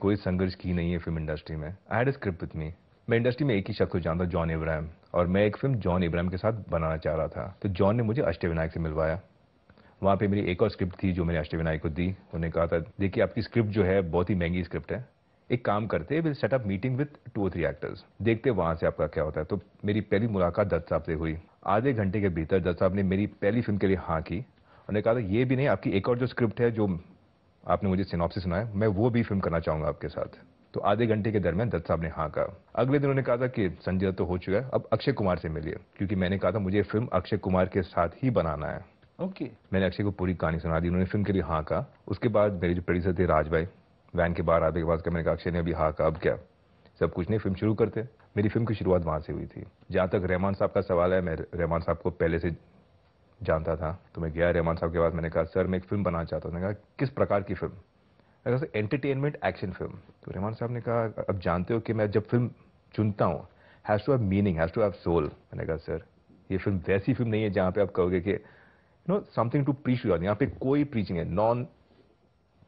कोई संघर्ष की नहीं है फिल्म इंडस्ट्री में I had script with me मैं इंडस्ट्री में एक ही शख्स को जानता जॉन इब्राहिम और मैं एक फिल्म जॉन इब्राहिम के साथ बनाना चाह रहा था तो जॉन ने मुझे अष्टविनायक से मिलवाया वहाँ पे मेरी एक और स्क्रिप्ट थी जो मैंने अष्टविनायक को दी उन्होंने कहा था देखिए आपकी स्क्रिप्ट जो है बहुत ही महंगी स्क्रिप्ट है एक काम करते will setup meeting with two three actors देखते वहाँ से आपका क्या होता है तो मेरी पहली मुलाकात दत्त साहब से हुई आधे घंटे के भीतर दत्त साहब ने मेरी पहली फिल्म के लिए हाँ की उन्होंने कहा था ये भी नहीं आपकी एक और जो स्क्रिप्ट है जो आपने मुझे सिनॉप्सिस सुनाया मैं वो भी फिल्म करना चाहूंगा आपके साथ तो आधे घंटे के दरमियान दत्त साहब ने हाँ कहा अगले दिन उन्होंने कहा था कि संजय तो हो चुका है अब अक्षय कुमार से मिलिए क्योंकि मैंने कहा था मुझे फिल्म अक्षय कुमार के साथ ही बनाना है ओके मैंने अक्षय को पूरी कहानी सुना दी उन्होंने फिल्म के लिए हाँ कहा उसके बाद मेरे जो प्रोड्यूसर थे राज भाई वैन के बाहर आधे के बाद मैंने कहा अक्षय ने अभी हाँ कहा अब क्या सब कुछ नहीं फिल्म शुरू करते मेरी फिल्म की शुरुआत वहां से हुई थी जहां तक रहमान साहब का सवाल है मैं रहमान साहब को पहले से जानता था तो मैं गया रहमान साहब के बाद मैंने कहा सर मैं एक फिल्म बनाना चाहता था मैंने कहा किस प्रकार की फिल्म मैंने कहा सर एंटरटेनमेंट एक्शन फिल्म तो रहमान साहब ने कहा अब जानते हो कि मैं जब फिल्म चुनता हूँ has to have meaning has to have soul मैंने कहा सर ये फिल्म वैसी फिल्म नहीं है जहाँ पे आप कहोगे कि you know something to preach you यहाँ पे कोई प्रीचिंग है नॉन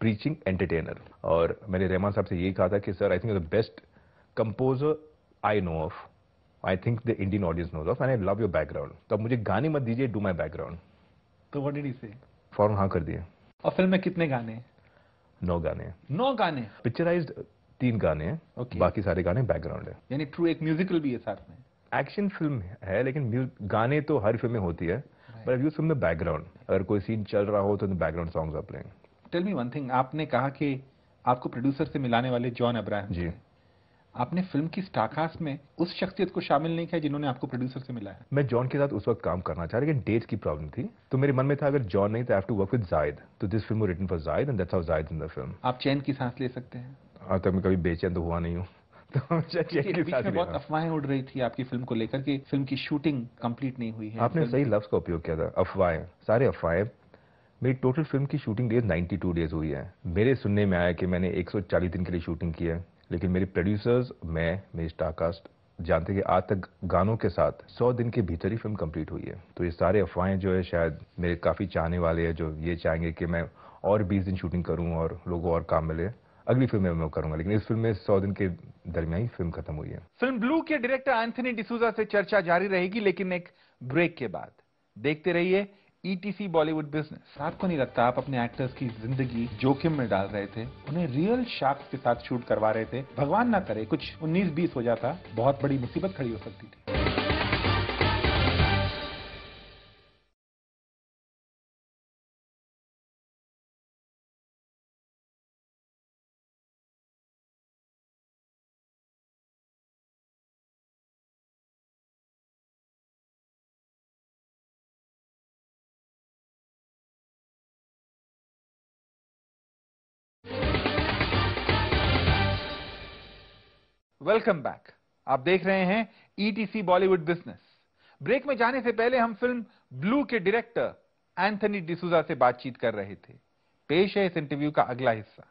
प्रीचिंग एंटरटेनर और मैंने रहमान साहब से यही कहा था कि sir I think the best composer I know of I think the Indian audience knows of and I love your background तो मुझे गाने मत दीजिए डू माई बैकग्राउंड तो what did you say form हाँ कर दिए और फिल्म में कितने गाने नौ गाने नौ गाने पिक्चराइज तीन गाने हैं okay. बाकी सारे गाने बैकग्राउंड है यानी ट्रू एक म्यूजिकल भी है साथ में एक्शन फिल्म है लेकिन गाने तो हर फिल्म में होती है बट यू फिल्म में बैकग्राउंड अगर कोई सीन चल रहा हो तो बैकग्राउंड सॉन्ग्स आप लेंगे टेल मी वन थिंग आपने कहा कि आपको प्रोड्यूसर से मिलाने वाले जॉन अब्राहम जी आपने फिल्म की स्टारकास्ट में उस शख्सियत को शामिल नहीं किया जिन्होंने आपको प्रोड्यूसर से मिला है मैं जॉन के साथ उस वक्त काम करना चाह लेकिन डेट्स की प्रॉब्लम थी तो मेरे मन में था अगर जॉन नहीं तो have to work with Zaid तो this film written for Zaid and that's how Zaid in the film आप चैन की सांस ले सकते हैं आज हाँ, तक तो मैं कभी बेचैन तो हुआ नहीं हूँ तो बहुत अफवाहें उड़ रही थी आपकी फिल्म को लेकर के फिल्म की शूटिंग कंप्लीट नहीं हुई है आपने सही लफ्ज का उपयोग किया था अफवाहें सारे अफवाहें मेरी टोटल फिल्म की शूटिंग डेज 92 डेज हुई है मेरे सुनने में आया कि मैंने 140 दिन के लिए शूटिंग की है लेकिन मेरे प्रोड्यूसर्स मैं मेरी स्टारकास्ट जानते कि आज तक गानों के साथ सौ दिन के भीतर ही फिल्म कंप्लीट हुई है तो ये सारे अफवाहें जो है शायद मेरे काफ़ी चाहने वाले हैं जो ये चाहेंगे कि मैं और बीस दिन शूटिंग करूँ और लोगों और काम मिले अगली फिल्म में मैं करूंगा लेकिन इस फिल्म में सौ दिन के दरमियान ही फिल्म खत्म हुई है फिल्म ब्लू के डायरेक्टर एंथनी डिसूजा से चर्चा जारी रहेगी लेकिन एक ब्रेक के बाद देखते रहिए ईटीसी बॉलीवुड बिजनेस आपको नहीं लगता आप अपने एक्टर्स की जिंदगी जोखिम में डाल रहे थे उन्हें रियल शार्क के साथ शूट करवा रहे थे भगवान ना करे कुछ उन्नीस बीस हो जाता बहुत बड़ी मुसीबत खड़ी हो सकती थी वेलकम बैक आप देख रहे हैं ईटीसी बॉलीवुड बिजनेस ब्रेक में जाने से पहले हम फिल्म ब्लू के डायरेक्टर एंथनी डिसूजा से बातचीत कर रहे थे पेश है इस इंटरव्यू का अगला हिस्सा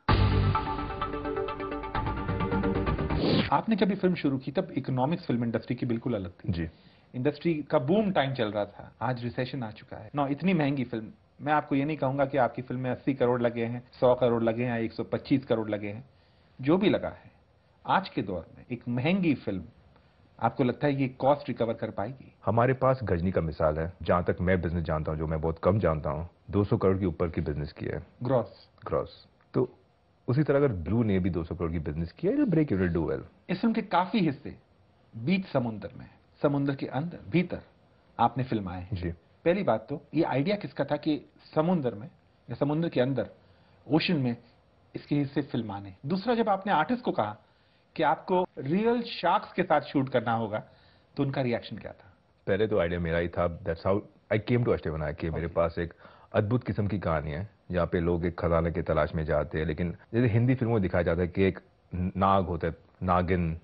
आपने जब ये फिल्म शुरू की तब इकोनॉमिक्स फिल्म इंडस्ट्री की बिल्कुल अलग थी जी इंडस्ट्री का बूम टाइम चल रहा था आज रिसेशन आ चुका है ना इतनी महंगी फिल्म मैं आपको ये नहीं कहूंगा कि आपकी फिल्म में अस्सी करोड़ लगे हैं सौ करोड़ लगे हैं या 125 करोड़ लगे हैं जो भी लगा है आज के दौर में एक महंगी फिल्म आपको लगता है ये कॉस्ट रिकवर कर पाएगी हमारे पास गजनी का मिसाल है जहाँ तक मैं बिजनेस जानता हूँ जो मैं बहुत कम जानता हूँ 200 करोड़ के ऊपर की बिजनेस की है ग्रॉस ग्रॉस तो उसी तरह अगर ब्लू ने भी 200 करोड़ की बिजनेस की है ब्रेक इट डू वेल इस फिल्म के काफी हिस्से बीच समुन्द्र में समुन्द्र के अंदर भीतर आपने फिल्म आए जी पहली बात तो ये आइडिया किसका था कि समुन्द्र में या समुन्द्र के अंदर ओशन में इसके हिस्से फिल्म आने दूसरा जब आपने आर्टिस्ट को कहा कि आपको रियल शार्क्स के साथ शूट करना होगा तो उनका रिएक्शन क्या था पहले तो आइडिया मेरा ही था that's how I came to अष्टेवना कि मेरे पास एक अद्भुत किस्म की कहानी है जहाँ पे लोग एक खजाने की तलाश में जाते हैं लेकिन जैसे हिंदी फिल्मों में दिखाया जाता है कि एक नाग होता है नागिन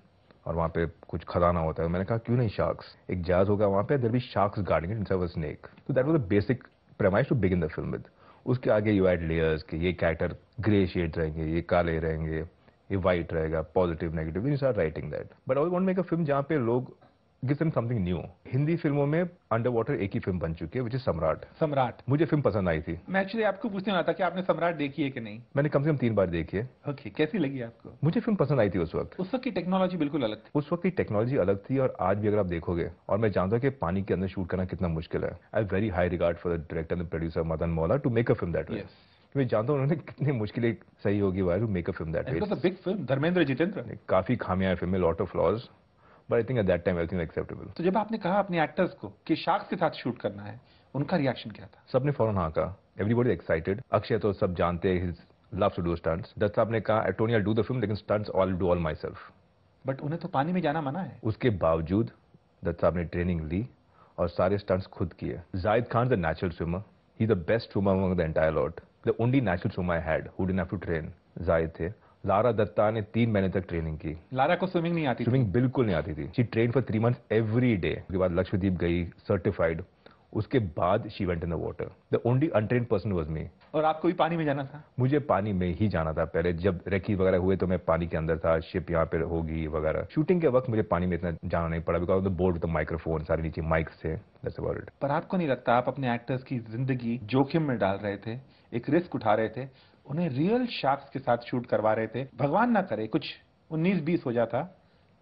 और वहाँ पे कुछ खजाना होता है मैंने कहा क्यों नहीं शार्क्स एक जहाज होगा वहाँ पे there be sharks guarding it a snake तो that was a basic premise to begin the film with उसके आगे यू एड लेयर्स के ये कैरेक्टर ग्रे शेड रहेंगे ये काले रहेंगे ये वाइट रहेगा positive negative we start writing that but I want make a film जहाँ पे लोग give them something new Hindi फिल्मों में अंडर वाटर एक ही फिल्म बन चुकी है विच इज सम्राट सम्राट मुझे फिल्म पसंद आई थी मैं एक्चुअली आपको पूछने वाला था कि आपने सम्राट देखी है कि नहीं मैंने कम से कम तीन बार देखी है ओके okay, कैसी लगी आपको मुझे फिल्म पसंद आई थी उस वक्त उस वक्त की टेक्नोलॉजी बिल्कुल अलग थी उस वक्त की टेक्नोलॉजी अलग थी और आज भी अगर आप देखोगे और मैं जानता हूँ कि पानी के अंदर शूट करना कितना मुश्किल है I very high regard for the director and producer Madan Maula to make a film that way कि मैं जानता हूँ उन्होंने कितनी मुश्किलें सही होगी wire to make a film that way big film Dharmendra Jitendra काफ़ी खामियां फिल्म में lot of flaws but I think at that time think acceptable तो जब आपने कहा अपने एक्टर्स को कि शाख के साथ शूट करना है उनका रिएक्शन क्या था सबने फौरन हाँ कहा एवरीबॉडी एक्साइटेड अक्षय तो सब जानते हैं love to do stunt Dutt साहब ने कहा एटोनी डू द फिल्म लेकिन stunts all do all myself but उन्हें तो पानी में जाना मना है उसके बावजूद दत्त साहब ने ट्रेनिंग ली और सारे स्टंट्स खुद किए Zayed Khan the natural swimmer he the best swimmer among the entire lot The only national swimmer I had who didn't have to train, जाहिर थे लारा दत्ता ने तीन महीने तक ट्रेनिंग की लारा को स्विमिंग नहीं आती स्विमिंग बिल्कुल नहीं आती थी she train for three month every day उसके बाद लक्षद्वीप गई सर्टिफाइड उसके बाद she went in the water the only untrain person was me और आपको भी पानी में जाना था मुझे पानी में ही जाना था पहले जब रेकी वगैरह हुए तो मैं पानी के अंदर था शिप यहाँ पे होगी वगैरह शूटिंग के वक्त मुझे पानी में इतना जाना नहीं पड़ा बिकॉज बोर्ड द माइक्रोफोन सारे नीचे माइक से पर आपको नहीं लगता आप अपने एक्टर्स की जिंदगी जोखिम में डाल रहे थे एक रिस्क उठा रहे थे उन्हें रियल शार्क्स के साथ शूट करवा रहे थे भगवान ना करे कुछ उन्नीस बीस हो जाता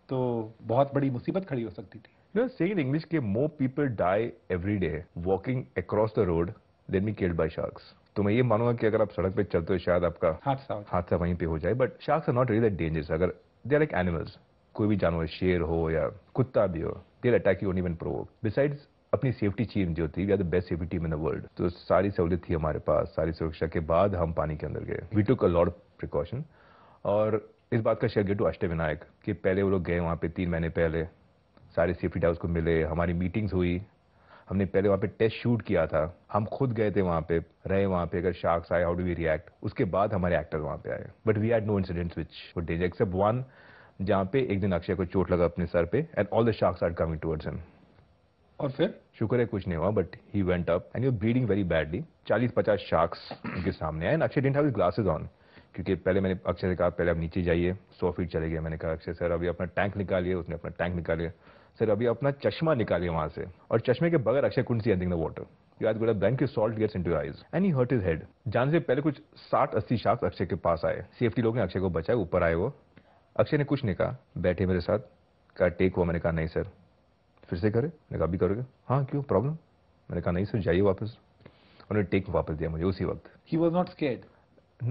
तो बहुत बड़ी मुसीबत खड़ी हो सकती थी इन इंग्लिश के more people die every day walking across the road then be killed by sharks तो मैं ये मानूंगा कि अगर आप सड़क पे चलते हो शायद आपका हादसा हादसा वहीं पे हो जाए but sharks are not really that dangerous अगर दे आर लाइक एनिमल्स कोई भी जानवर शेर हो या कुत्ता भी हो they attack you only when provoke besides अपनी सेफ्टी टीम जो थी we are the best safety team in the world तो सारी सहूलियत थी हमारे पास सारी सुरक्षा के बाद हम पानी के अंदर गए we took a lot precaution और इस बात का शेयर गेट टू विनायक कि पहले वो लोग गए वहाँ पे तीन महीने पहले सारे सेफ्टी डाउस को मिले हमारी मीटिंग्स हुई हमने पहले वहां पे टेस्ट शूट किया था हम खुद गए थे वहां पे रहे वहां पे अगर शार्क्स आए हाउ डू वी रिएक्ट उसके बाद हमारे एक्टर वहां पे आए but we had no incidents which वो डेज एक्सेप्ट वन जहाँ पे एक दिन अक्षय को चोट लगा अपने सर पे and all the sharks are coming towards him और फिर शुक्र है कुछ नहीं हुआ but he went up and you bleeding very badly चालीस पचास शार्क्स उनके सामने आए and Akshay didn't have glasses on क्योंकि पहले मैंने अक्षय से कहा पहले आप नीचे जाइए सौ फीट चले गए मैंने कहा अक्षय सर अभी अपना टैंक निकालिए उसने अपना टैंक निकालिए सर अभी अपना चश्मा निकालिए वहां से और चश्मे के बगैर Akshay couldn't see ending the water you आज got blank salt gets to eyes any hurt is head जान से पहले कुछ साठ अस्सी शार्क अक्षय के पास आए सेफ्टी लोग ने अक्षय को बचाए ऊपर आए वो अक्षय ने कुछ नहीं कहा बैठे मेरे साथ कहा टेक हुआ मैंने कहा नहीं सर फिर से करे मैंने कहा अभी करोगे हाँ क्यों प्रॉब्लम मैंने कहा नहीं सर जाइए वापस उन्होंने टेक वापस दिया मुझे उसी वक्त he was not scared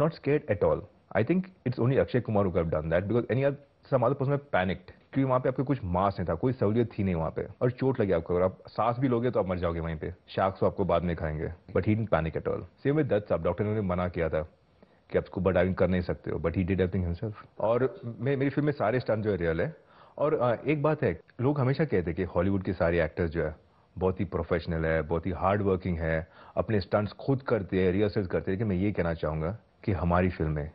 not scared at all I think it's only Akshay Kumar done that because एनी समाधोपुर में पैनिक्ड क्योंकि वहाँ पे आपके कुछ मास नहीं था कोई सहूलियत थी नहीं वहाँ पे और चोट लगी आपको अगर आप सांस भी लोगे तो आप मर जाओगे वहीं पे शार्क्स तो आपको बाद में खाएंगे but he panic at all same with साहब डॉक्टर ने मना किया था कि आप स्कूबा डाइविंग कर नहीं सकते हो but he did everything himself और मे, मेरी फिल्म में सारे स्टंट जो है रियल है और एक बात है लोग हमेशा कहते हैं कि हॉलीवुड के सारे एक्टर्स जो है बहुत ही प्रोफेशनल है बहुत ही हार्ड वर्किंग है अपने स्टंट्स खुद करते हैं रिहर्सल करते हैं लेकिन मैं ये कहना चाहूँगा कि हमारी फिल्में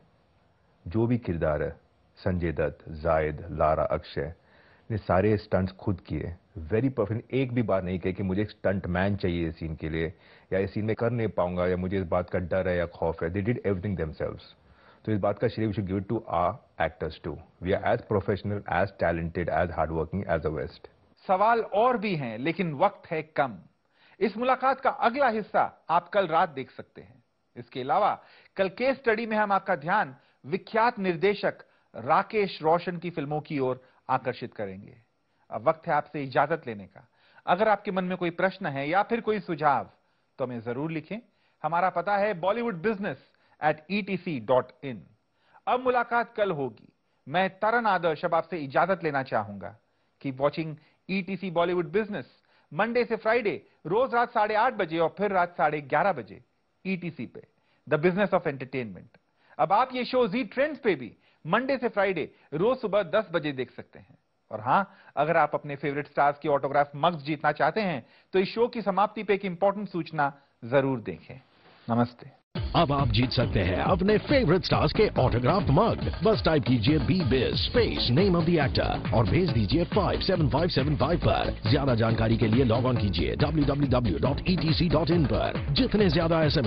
जो भी किरदार है संजय दत्त जायद लारा अक्षय ने सारे स्टंट्स खुद किए वेरी परफेक्ट एक भी बार नहीं कही कि मुझे एक स्टंट मैन चाहिए इस सीन के लिए या इस सीन में कर नहीं पाऊंगा या मुझे इस बात का डर है या खौफ है दे डिड एवरीथिंग देमसेल्व्स तो इस बात का श्रेय we should give to our actors too we are as professional as talented as hard working as a west सवाल और भी हैं लेकिन वक्त है कम इस मुलाकात का अगला हिस्सा आप कल रात देख सकते हैं इसके अलावा कल केस स्टडी में हम आपका ध्यान विख्यात निर्देशक राकेश रोशन की फिल्मों की ओर आकर्षित करेंगे अब वक्त है आपसे इजाजत लेने का अगर आपके मन में कोई प्रश्न है या फिर कोई सुझाव तो हमें जरूर लिखें हमारा पता है Bollywood business at E T C dot in अब मुलाकात कल होगी मैं तरन आदर्श अब आपसे इजाजत लेना चाहूंगा कि watching ETC Bollywood business Monday से फ्राइडे रोज रात साढ़े आठ बजे और फिर रात साढ़े ग्यारह बजे ईटीसी e पे द बिजनेस ऑफ एंटरटेनमेंट अब आप ये शो जी ट्रेंड्स पे भी मंडे से फ्राइडे रोज सुबह दस बजे देख सकते हैं और हां अगर आप अपने फेवरेट स्टार्स की ऑटोग्राफ मग्स जीतना चाहते हैं तो इस शो की समाप्ति पे एक इंपॉर्टेंट सूचना जरूर देखें नमस्ते अब आप जीत सकते हैं अपने फेवरेट स्टार्स के ऑटोग्राफ मग बस टाइप कीजिए B base space name of the actor और भेज दीजिए five five seven seven five पर ज्यादा जानकारी के लिए लॉग ऑन कीजिए W W W dot dot in पर जितने ज्यादा एस